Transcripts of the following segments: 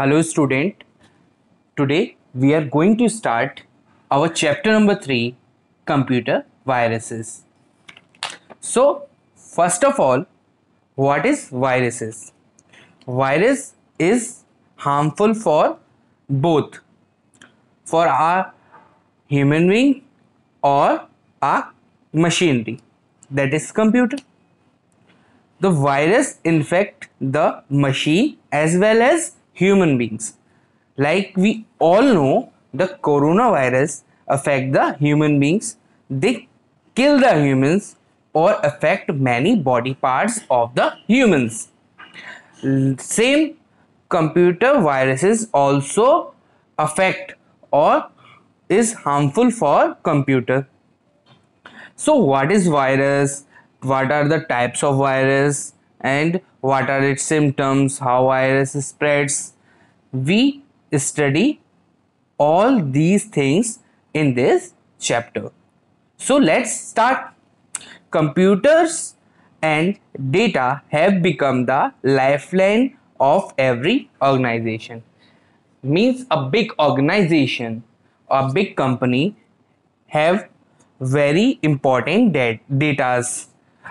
Hello student, today we are going to start our chapter number 3 computer viruses. So first of all what is viruses? Virus is harmful for both for our human being or our machinery that is computer. The virus infect the machine as well as human beings. Like we all know, the coronavirus affect the human beings. They kill the humans or affect many body parts of the humans. Same computer viruses also affect or is harmful for computer. So what is virus? What are the types of virus? And what are its symptoms? How virus spreads? we study all these things in this chapter. So let's start. Computers and data have become the lifeline of every organization. Means a big organization, a big company have very important data,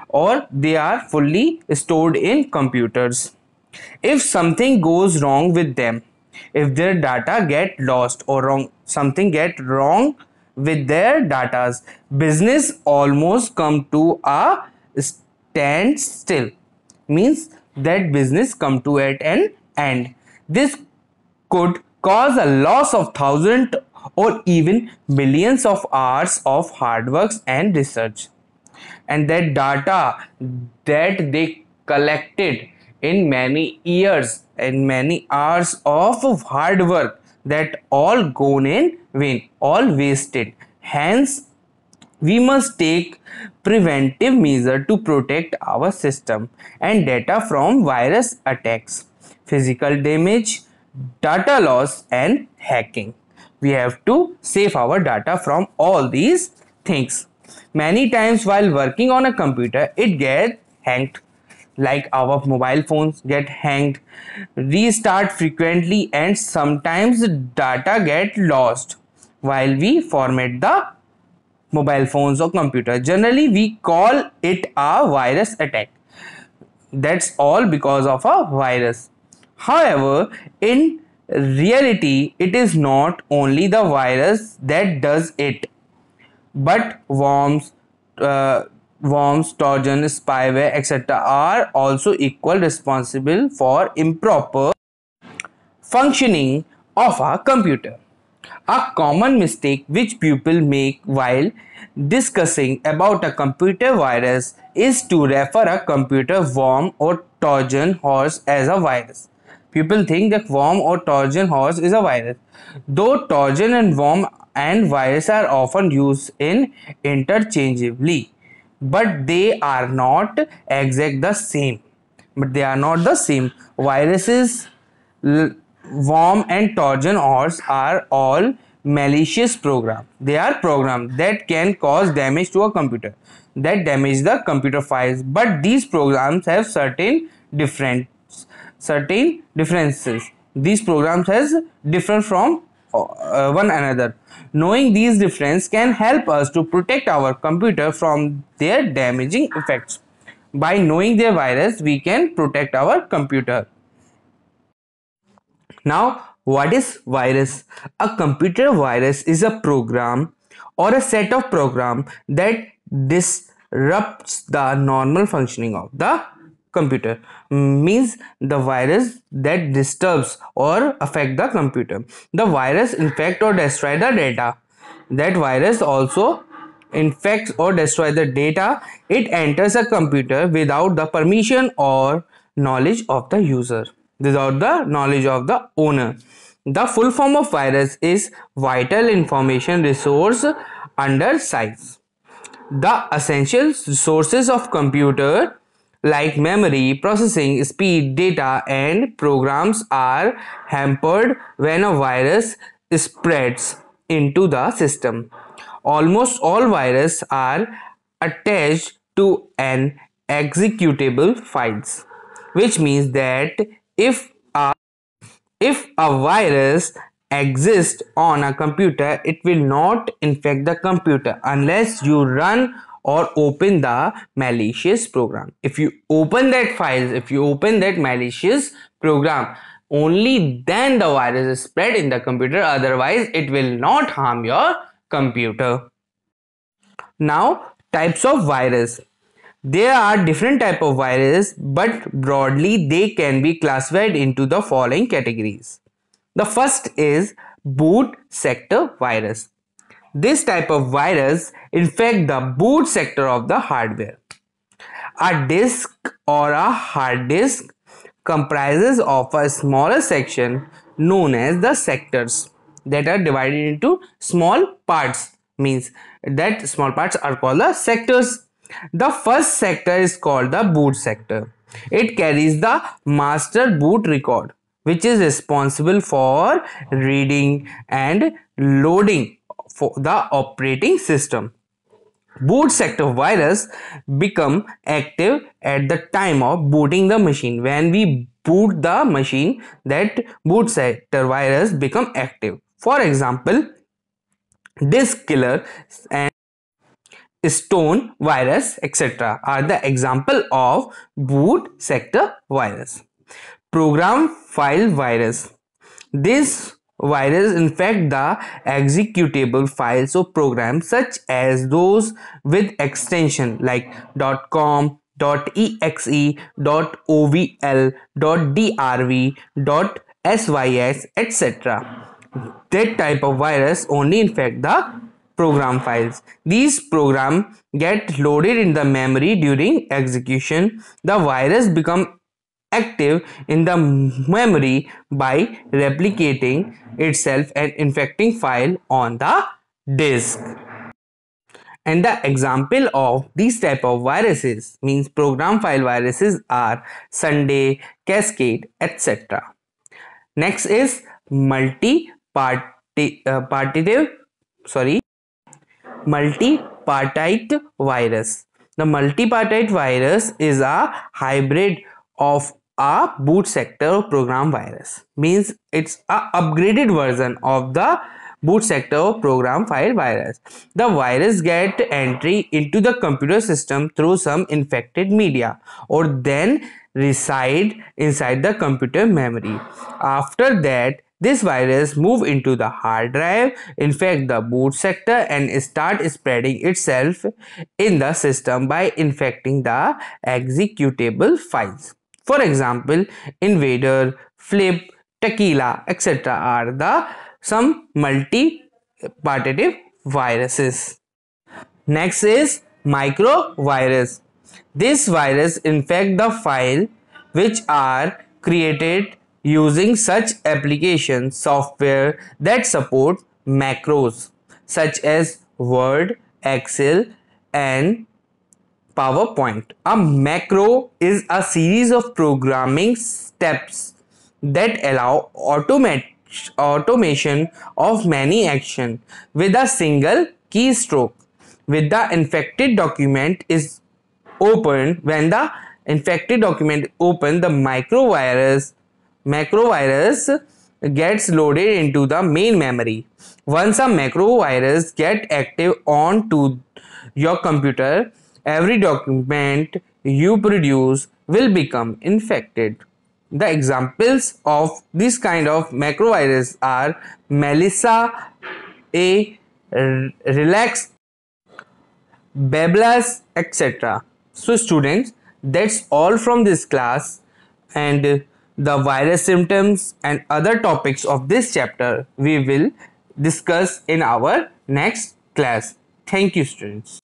or they are fully stored in computers if something goes wrong with them if their data get lost or wrong something get wrong with their datas business almost come to a standstill means that business come to at an end this could cause a loss of thousands or even millions of hours of hard works and research and that data that they collected in many years and many hours of hard work that all gone in vain all wasted hence we must take preventive measure to protect our system and data from virus attacks physical damage data loss and hacking we have to save our data from all these things many times while working on a computer it gets hacked like our mobile phones get hanged restart frequently and sometimes data get lost while we format the mobile phones or computer generally we call it a virus attack that's all because of a virus however in reality it is not only the virus that does it but worms uh, worms, torsion, spyware, etc. are also equal responsible for improper functioning of a computer. A common mistake which people make while discussing about a computer virus is to refer a computer worm or torsion horse as a virus. People think that worm or torsion horse is a virus. Though torsion and worm and virus are often used in interchangeably but they are not exact the same but they are not the same viruses worm and torsion horse are all malicious program they are program that can cause damage to a computer that damage the computer files but these programs have certain different certain differences these programs has different from uh, uh, one another. Knowing these difference can help us to protect our computer from their damaging effects. By knowing their virus, we can protect our computer. Now, what is virus? A computer virus is a program or a set of program that disrupts the normal functioning of the computer means the virus that disturbs or affect the computer the virus infect or destroy the data that virus also infects or destroy the data it enters a computer without the permission or knowledge of the user without the knowledge of the owner the full form of virus is vital information resource under size the essential sources of computer like memory, processing speed, data, and programs are hampered when a virus spreads into the system. Almost all viruses are attached to an executable files, which means that if a, if a virus exists on a computer, it will not infect the computer unless you run or open the malicious program. If you open that file, if you open that malicious program, only then the virus is spread in the computer. Otherwise, it will not harm your computer. Now, types of virus. There are different type of virus, but broadly they can be classified into the following categories. The first is boot sector virus this type of virus infect the boot sector of the hardware. A disk or a hard disk comprises of a smaller section known as the sectors that are divided into small parts means that small parts are called the sectors. The first sector is called the boot sector. It carries the master boot record which is responsible for reading and loading for the operating system. Boot sector virus become active at the time of booting the machine. When we boot the machine, that boot sector virus become active. For example, disk killer and stone virus etc are the example of boot sector virus program file virus this Viruses infect the executable files or programs such as those with extension like .com, .exe, .ovl, .drv, .sys, etc. That type of virus only infect the program files. These program get loaded in the memory during execution. The virus become active in the memory by replicating itself and infecting file on the disk and the example of these type of viruses means program file viruses are sunday cascade etc next is multi party uh, partitive sorry multipartite virus the multipartite virus is a hybrid of a boot sector program virus means it's a upgraded version of the boot sector program file virus the virus get entry into the computer system through some infected media or then reside inside the computer memory after that this virus move into the hard drive infect the boot sector and start spreading itself in the system by infecting the executable files for example, Invader, Flip, Tequila, etc. are the some multi-partitive viruses. Next is microvirus. This virus infect the file which are created using such application software that support macros such as Word, Excel and PowerPoint. A macro is a series of programming steps that allow automation of many actions with a single keystroke. With the infected document is open when the infected document open the microvirus macrovirus gets loaded into the main memory. Once a macrovirus get active on to your computer, every document you produce will become infected. The examples of this kind of macrovirus are Melissa A. Relax, Bablas, etc. So, students, that's all from this class and the virus symptoms and other topics of this chapter we will discuss in our next class. Thank you, students.